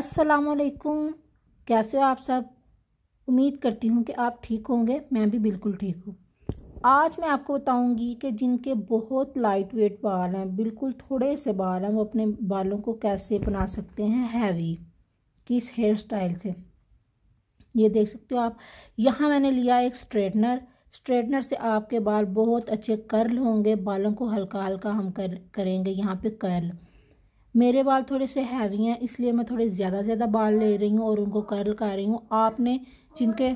असलकुम कैसे हो आप सब उम्मीद करती हूँ कि आप ठीक होंगे मैं भी बिल्कुल ठीक हूँ आज मैं आपको बताऊँगी कि जिनके बहुत लाइट वेट बाल हैं बिल्कुल थोड़े से बाल हैं वो अपने बालों को कैसे बना सकते हैं हैवी किस हेयर स्टाइल से ये देख सकते हो आप यहाँ मैंने लिया एक स्ट्रेटनर स्ट्रेटनर से आपके बाल बहुत अच्छे कर्ल होंगे बालों को हल्का हल्का हम कर करेंगे यहाँ पे कर्ल मेरे बाल थोड़े से हैवी हैं इसलिए मैं थोड़े ज़्यादा ज़्यादा बाल ले रही हूँ और उनको कर्ल कर रही हूँ आपने जिनके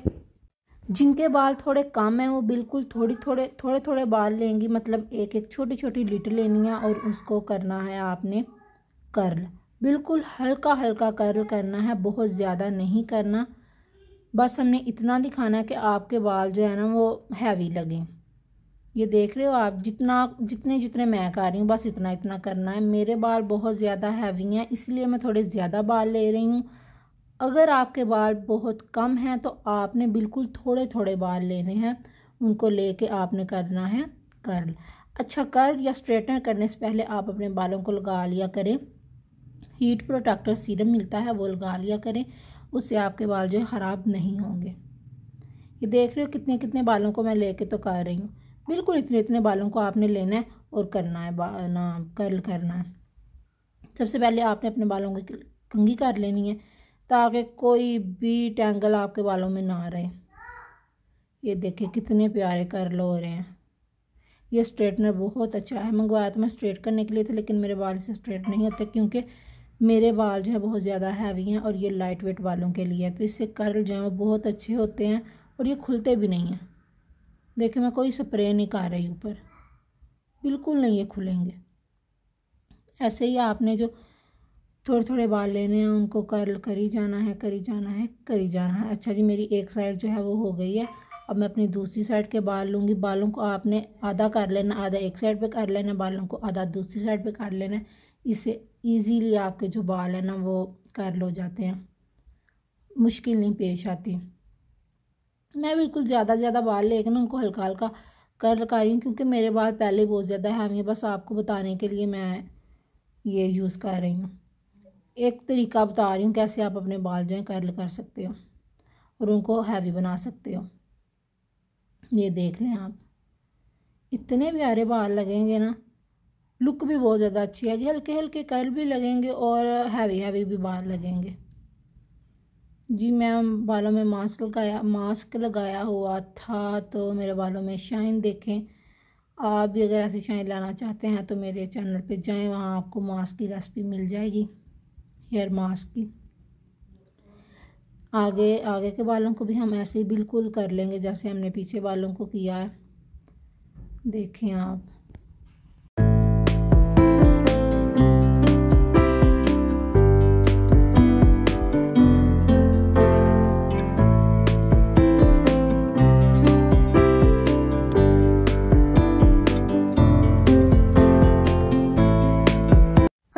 जिनके बाल थोड़े कम हैं वो बिल्कुल थोड़ी थोड़े थोड़े थोड़े बाल लेंगी मतलब एक एक छोटी छोटी लिट लेनी है और उसको करना है आपने कर्ल बिल्कुल हल्का हल्का कर्ल करना है बहुत ज़्यादा नहीं करना बस हमने इतना दिखाना है कि आपके बाल जो है ना वो हैवी लगें ये देख रहे हो आप जितना जितने जितने मैं कर रही हूँ बस इतना इतना करना है मेरे बाल बहुत ज़्यादा हैवी हैं इसलिए मैं थोड़े ज़्यादा बाल ले रही हूँ अगर आपके बाल बहुत कम हैं तो आपने बिल्कुल थोड़े थोड़े बाल लेने हैं उनको लेके आपने करना है कर्ल अच्छा कर्ल या स्ट्रेटनर करने से पहले आप अपने बालों को लगा लिया करें हीट प्रोटेक्टर सीरम मिलता है वो लगा लिया करें उससे आपके बाल जो है ख़राब नहीं होंगे ये देख रहे हो कितने कितने बालों को मैं लेके तो कर रही हूँ बिल्कुल इतने इतने बालों को आपने लेना है और करना है ना कर्ल करना है सबसे पहले आपने अपने बालों की कंघी कर लेनी है ताकि कोई भी टैंगल आपके बालों में ना रहे ये देखिए कितने प्यारे कर्ल हो रहे हैं ये स्ट्रेटनर बहुत अच्छा है मंगवाया तो मैं स्ट्रेट करने के लिए था लेकिन मेरे बाल से स्ट्रेट नहीं होते क्योंकि मेरे बाल जो है बहुत ज़्यादा हैवी हैं और ये लाइट वेट बालों के लिए है तो इससे कर्ल जो है वो बहुत अच्छे होते हैं और ये खुलते भी नहीं हैं देखिए मैं कोई स्प्रे नहीं कर रही ऊपर बिल्कुल नहीं ये खुलेंगे ऐसे ही आपने जो थोड़े थोड़े बाल लेने हैं उनको कर्ल करी जाना है करी जाना है करी जाना है अच्छा जी मेरी एक साइड जो है वो हो गई है अब मैं अपनी दूसरी साइड के बाल लूँगी बालों को आपने आधा कर लेना आधा एक साइड पे कर लेना बालों को आधा दूसरी साइड पे कर लेना इससे इजीली आपके जो बाल हैं ना वो कर्ल हो जाते हैं मुश्किल नहीं पेश आती मैं बिल्कुल ज़्यादा ज़्यादा बाल लेकर ना उनको हल्का हल्का कर रखा रही हूँ क्योंकि मेरे बाल पहले बहुत ज़्यादा हैवी है बस आपको बताने के लिए मैं ये यूज़ कर रही हूँ एक तरीका बता रही हूँ कैसे आप अपने बाल जो है कर्ल कर सकते हो और उनको हैवी बना सकते हो ये देख लें आप इतने प्यारे बाल लगेंगे ना लुक भी बहुत ज़्यादा अच्छी कि हल्के हल्के कर्ल भी लगेंगे और हैवी हैवी भी बाल लगेंगे जी मैम बालों में मास्क लगाया मास्क लगाया हुआ था तो मेरे बालों में शाइन देखें आप भी अगर ऐसी शाइन लाना चाहते हैं तो मेरे चैनल पे जाएं वहाँ आपको मास्क की रेसिपी मिल जाएगी हेयर मास्क की आगे आगे के बालों को भी हम ऐसे ही बिल्कुल कर लेंगे जैसे हमने पीछे बालों को किया है देखें आप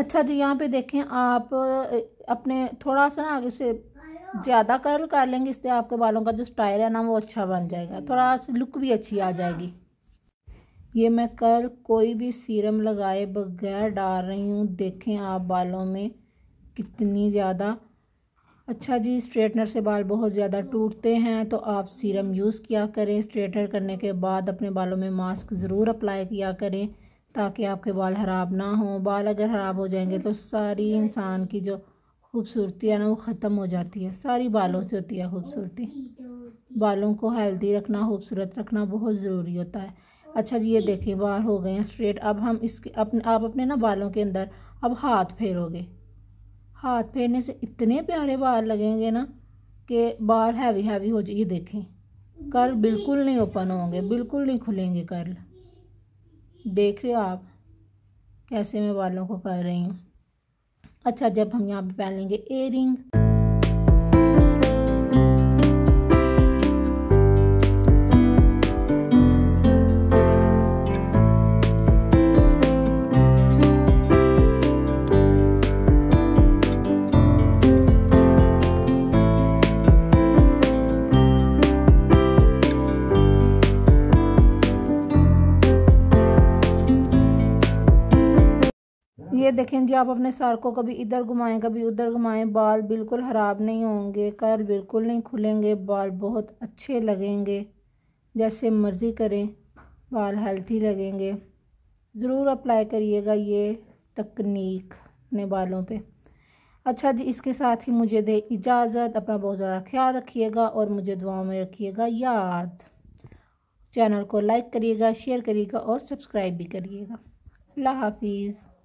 अच्छा जी यहाँ पे देखें आप अपने थोड़ा सा ना आगे से ज़्यादा कर्ल कर लेंगे इससे आपके बालों का जो स्टाइल है ना वो अच्छा बन जाएगा थोड़ा सा लुक भी अच्छी आ जाएगी ये मैं कर्ल कोई भी सीरम लगाए बगैर डाल रही हूँ देखें आप बालों में कितनी ज़्यादा अच्छा जी स्ट्रेटनर से बाल बहुत ज़्यादा टूटते हैं तो आप सीरम यूज़ किया करें स्ट्रेटनर करने के बाद अपने बालों में मास्क ज़रूर अप्लाई किया करें ताकि आपके बाल ख़राब ना हो बाल अगर ख़राब हो जाएंगे तो सारी इंसान की जो खूबसूरती है ना वो ख़त्म हो जाती है सारी बालों से होती है खूबसूरती बालों को हेल्दी रखना खूबसूरत रखना बहुत ज़रूरी होता है अच्छा जी ये देखिए बाल हो गए हैं स्ट्रेट अब हम इसके अपने आप अपने ना बालों के अंदर अब हाथ फेरोगे हाथ फेरने से इतने प्यारे बाल लगेंगे ना कि बाल हैवी हैवी हो जाए ये देखें कर्ल बिल्कुल नहीं ओपन होंगे बिल्कुल नहीं खुलेंगे कर्ल देख रहे हो आप कैसे मैं बालों को कर रही हूँ अच्छा जब हम यहाँ पे पहन लेंगे एयर ये देखें जी आप अपने सर को कभी इधर घुमाएं कभी उधर घुमाएं बाल बिल्कुल ख़राब नहीं होंगे कर बिल्कुल नहीं खुलेंगे बाल बहुत अच्छे लगेंगे जैसे मर्ज़ी करें बाल हेल्थी लगेंगे ज़रूर अप्लाई करिएगा ये तकनीक अपने बालों पे अच्छा जी इसके साथ ही मुझे दे इजाज़त अपना बहुत ज़्यादा ख्याल रखिएगा और मुझे दुआओं में रखिएगा याद चैनल को लाइक करिएगा शेयर करिएगा और सब्सक्राइब भी करिएगा अल्लाह हाफिज़